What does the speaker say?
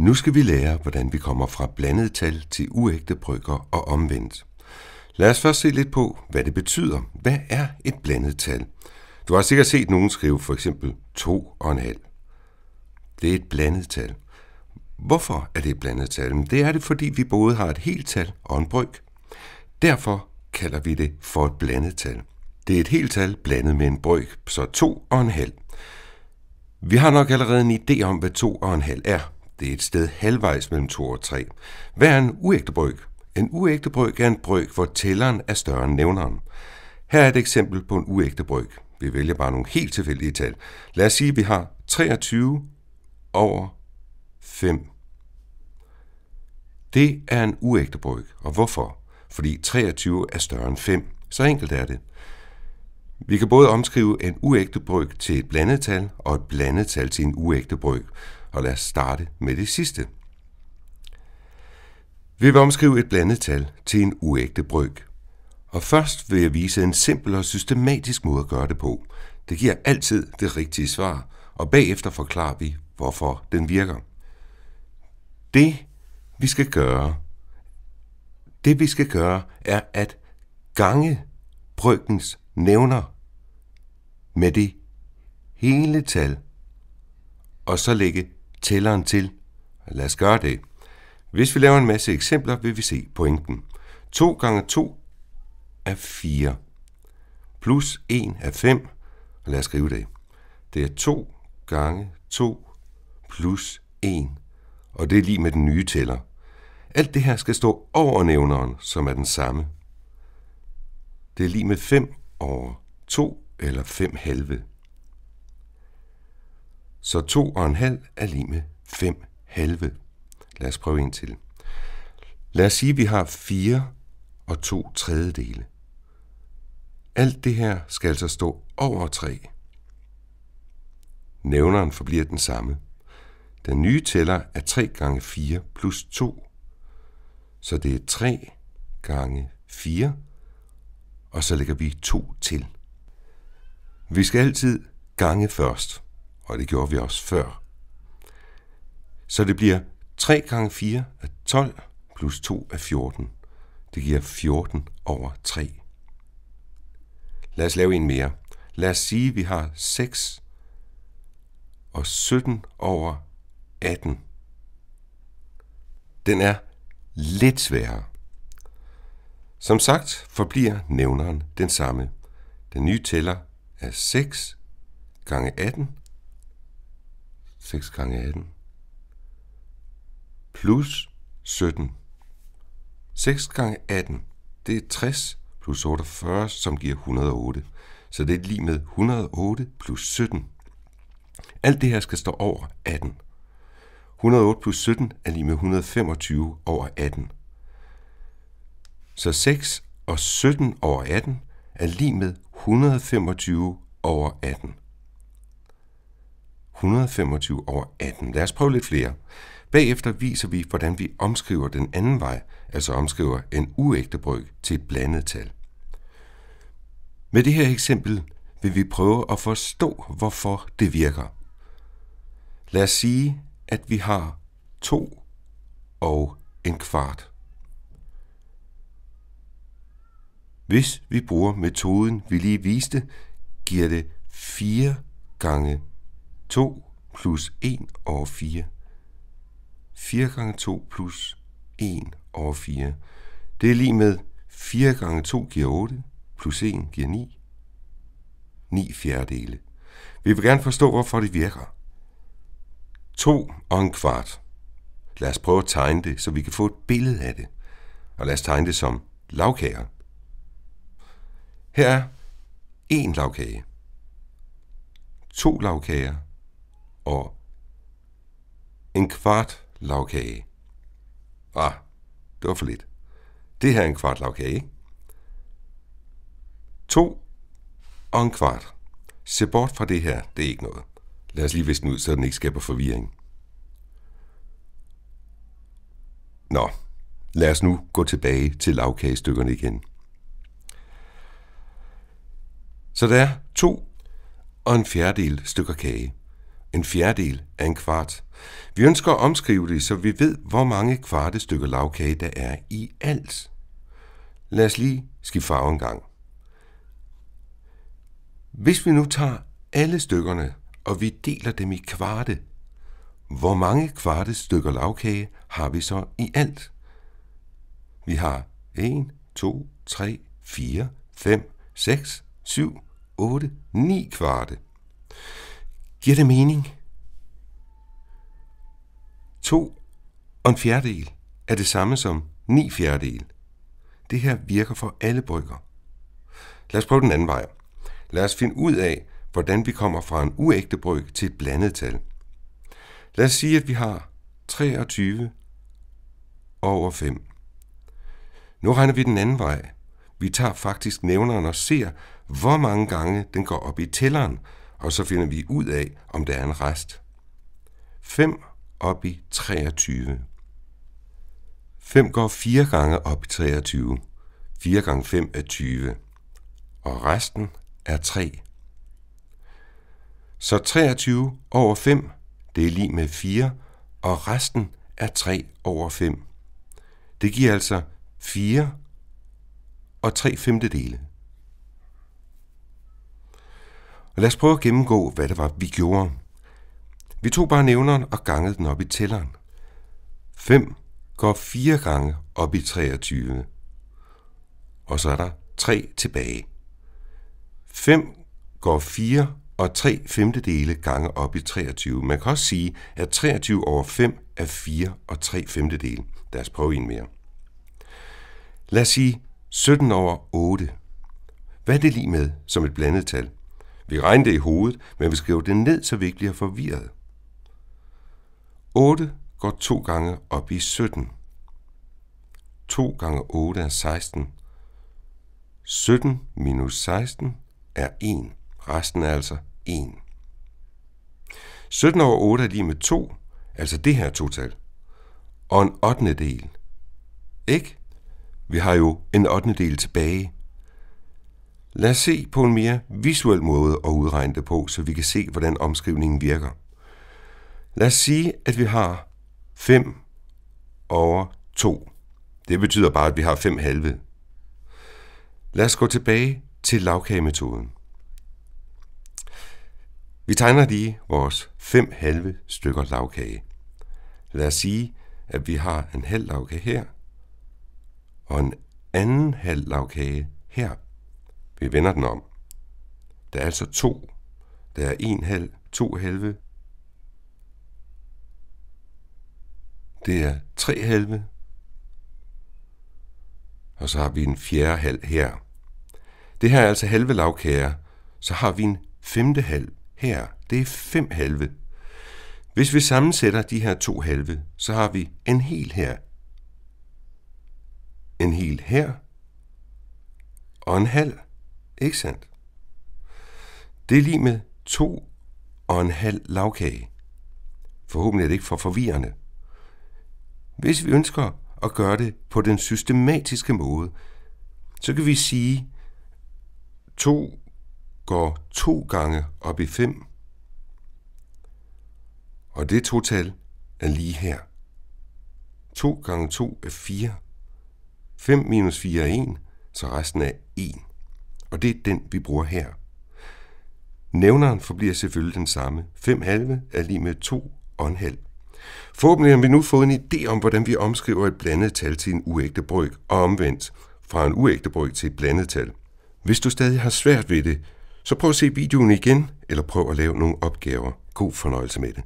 Nu skal vi lære, hvordan vi kommer fra blandet tal til uægte brygger og omvendt. Lad os først se lidt på, hvad det betyder. Hvad er et blandet tal? Du har sikkert set nogen skrive for eksempel 2 og en halv. Det er et blandet tal. Hvorfor er det et blandet tal? Det er det, fordi vi både har et helt tal og en bryg. Derfor kalder vi det for et blandet tal. Det er et helt tal blandet med en bryg, så 2 og en halv. Vi har nok allerede en idé om, hvad 2 og en halv er, det er et sted halvvejs mellem 2 og 3. Hvad er en uægte bryg? En uægte bryg er en bryg, hvor tælleren er større end nævneren. Her er et eksempel på en uægte bryg. Vi vælger bare nogle helt tilfældige tal. Lad os sige, at vi har 23 over 5. Det er en uægte bryg. Og hvorfor? Fordi 23 er større end 5. Så enkelt er det. Vi kan både omskrive en uægte bryg til et blandet tal og et blandet tal til en uægte bryg og lad os starte med det sidste. Vi vil omskrive et blandet tal til en uægte bryg. Og først vil jeg vise en simpel og systematisk måde at gøre det på. Det giver altid det rigtige svar, og bagefter forklarer vi, hvorfor den virker. Det, vi skal gøre, det vi skal gøre, er at gange bryggens nævner med det hele tal, og så lægge tælleren til? Lad os gøre det. Hvis vi laver en masse eksempler, vil vi se pointen. 2 gange 2 er 4. Plus 1 er 5. Lad os skrive det. Det er 2 gange 2 plus 1. Og det er lige med den nye tæller. Alt det her skal stå over nævneren, som er den samme. Det er lige med 5 over 2 eller 5 halve. Så 2 og en halv er lige med 5 halve. Lad os prøve en til. Lad os sige, at vi har 4 og 2 tredjedele. Alt det her skal altså stå over 3. Nævneren forbliver den samme. Den nye tæller er 3 gange 4 plus 2. Så det er 3 gange 4, og så lægger vi 2 til. Vi skal altid gange først og det gjorde vi også før. Så det bliver 3 gange 4 er 12, plus 2 er 14. Det giver 14 over 3. Lad os lave en mere. Lad os sige, at vi har 6 og 17 over 18. Den er lidt sværere. Som sagt forbliver nævneren den samme. Den nye tæller er 6 gange 18 6 gange 18. Plus 17. 6 gange 18, det er 60 plus 48, som giver 108. Så det er lige med 108 plus 17. Alt det her skal stå over 18. 108 plus 17 er lige med 125 over 18. Så 6 og 17 over 18 er lige med 125 over 18. 125 over 18. Lad os prøve lidt flere. Bagefter viser vi, hvordan vi omskriver den anden vej, altså omskriver en uægte bryg til et blandet tal. Med det her eksempel vil vi prøve at forstå, hvorfor det virker. Lad os sige, at vi har 2 og en kvart. Hvis vi bruger metoden, vi lige viste, giver det 4 gange 2 plus 1 over 4. 4 gange 2 plus 1 over 4. Det er lige med 4 gange 2 giver 8, plus 1 giver 9. 9 fjerdedele. Vi vil gerne forstå, hvorfor det virker. 2 og en kvart. Lad os prøve at tegne det, så vi kan få et billede af det. Og lad os tegne det som lavkager. Her er en lavkage, to lavkager, år. en kvart lavkage. Ah, det var for lidt. Det her er en kvart lavkage. To og en kvart. Se bort fra det her, det er ikke noget. Lad os lige vise den ud, så den ikke skaber forvirring. Nå, lad os nu gå tilbage til lavkagestykkerne igen. Så der er to og en fjerdedel stykker kage en fjerdedel af en kvart. Vi ønsker at omskrive det, så vi ved, hvor mange kvarte stykker lavkage der er i alt. Lad os lige skifte farve en gang. Hvis vi nu tager alle stykkerne, og vi deler dem i kvarte, hvor mange kvarte stykker lavkage har vi så i alt? Vi har 1, 2, 3, 4, 5, 6, 7, 8, 9 kvarte. Giver det mening? To og en fjerdedel er det samme som ni fjerdedel. Det her virker for alle brygger. Lad os prøve den anden vej. Lad os finde ud af, hvordan vi kommer fra en uægte bryg til et blandet tal. Lad os sige, at vi har 23 over 5. Nu regner vi den anden vej. Vi tager faktisk nævneren og ser, hvor mange gange den går op i tælleren, og så finder vi ud af, om der er en rest. 5 op i 23. 5 går 4 gange op i 23. 4 gange 5 er 20. Og resten er 3. Så 23 over 5, det er lige med 4, og resten er 3 over 5. Det giver altså 4 og 3 femtedele. Og lad os prøve at gennemgå, hvad det var, vi gjorde. Vi tog bare nævneren og gangede den op i tælleren. 5 går 4 gange op i 23. Og så er der 3 tilbage. 5 går 4 og 3 femtedele gange op i 23. Man kan også sige, at 23 over 5 er 4 og 3 femtedele. Lad os prøve en mere. Lad os sige 17 over 8. Hvad er det lige med som et blandet tal? Vi regner det i hovedet, men vi skriver det ned, så vi ikke bliver forvirret. 8 går 2 gange op i 17. 2 gange 8 er 16. 17 minus 16 er 1. Resten er altså 1. 17 over 8 er lige med 2, altså det her total. Og en 8. del. Ikke? Vi har jo en 8. del tilbage. Lad os se på en mere visuel måde at udregne det på, så vi kan se, hvordan omskrivningen virker. Lad os sige, at vi har 5 over 2. Det betyder bare, at vi har 5 halve. Lad os gå tilbage til lavkagemetoden. Vi tegner lige vores 5 halve stykker lavkage. Lad os sige, at vi har en halv lavkage her, og en anden halv lavkage her. Vi vender den om. Der er altså to. Der er en halv, to halve. Det er tre halve. Og så har vi en fjerde halv her. Det her er altså halve lavkære. Så har vi en femte halv her. Det er fem halve. Hvis vi sammensætter de her to halve, så har vi en hel her, en hel her og en halv. Ikke sandt? Det er lige med to og en halv lavkage. Forhåbentlig er det ikke for forvirrende. Hvis vi ønsker at gøre det på den systematiske måde, så kan vi sige, 2 går to gange op i 5, og det total er lige her. 2 gange 2 er 4. 5 minus 4 er 1, så resten er 1 og det er den, vi bruger her. Nævneren forbliver selvfølgelig den samme. 5 halve er lige med 2 og en halv. Forhåbentlig har vi nu fået en idé om, hvordan vi omskriver et blandet tal til en uægte bryg, og omvendt fra en uægte bryg til et blandet tal. Hvis du stadig har svært ved det, så prøv at se videoen igen, eller prøv at lave nogle opgaver. God fornøjelse med det.